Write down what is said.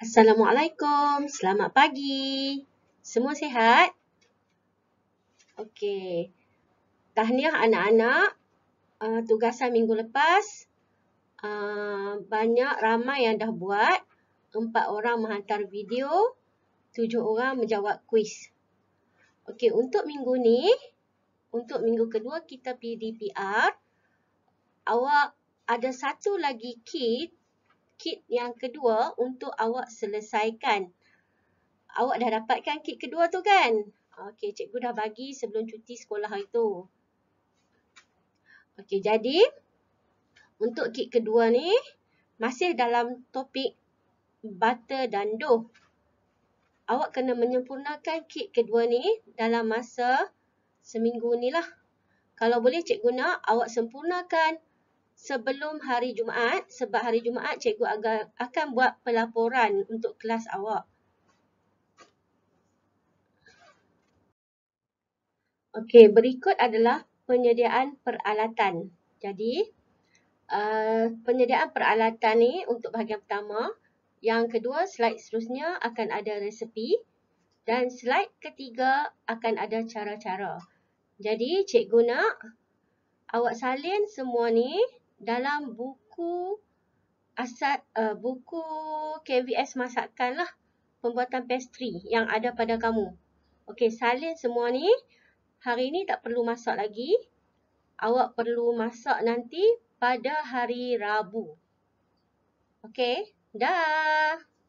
Assalamualaikum. Selamat pagi. Semua sihat? Okey. Tahniah anak-anak. Uh, tugasan minggu lepas. Uh, banyak ramai yang dah buat. Empat orang menghantar video. Tujuh orang menjawab kuis. Okey, untuk minggu ni. Untuk minggu kedua kita PDPR. Awak ada satu lagi kit kit yang kedua untuk awak selesaikan. Awak dah dapatkan kit kedua tu kan? Okey, cikgu dah bagi sebelum cuti sekolah hari tu. Okey, jadi untuk kit kedua ni masih dalam topik butter dan dough. Awak kena menyempurnakan kit kedua ni dalam masa seminggu ni lah. Kalau boleh cikgu nak, awak sempurnakan sebelum hari Jumaat sebab hari Jumaat cikgu agar, akan buat pelaporan untuk kelas awak. Okey, berikut adalah penyediaan peralatan. Jadi, uh, penyediaan peralatan ni untuk bahagian pertama. Yang kedua, slide seterusnya akan ada resepi. Dan slide ketiga akan ada cara-cara. Jadi, cikgu nak awak salin semua ni dalam buku asat uh, eh, buku KVS masakan lah pembuatan pastry yang ada pada kamu. Okey, salin semua ni. Hari ni tak perlu masak lagi. Awak perlu masak nanti pada hari Rabu. Okey, dah.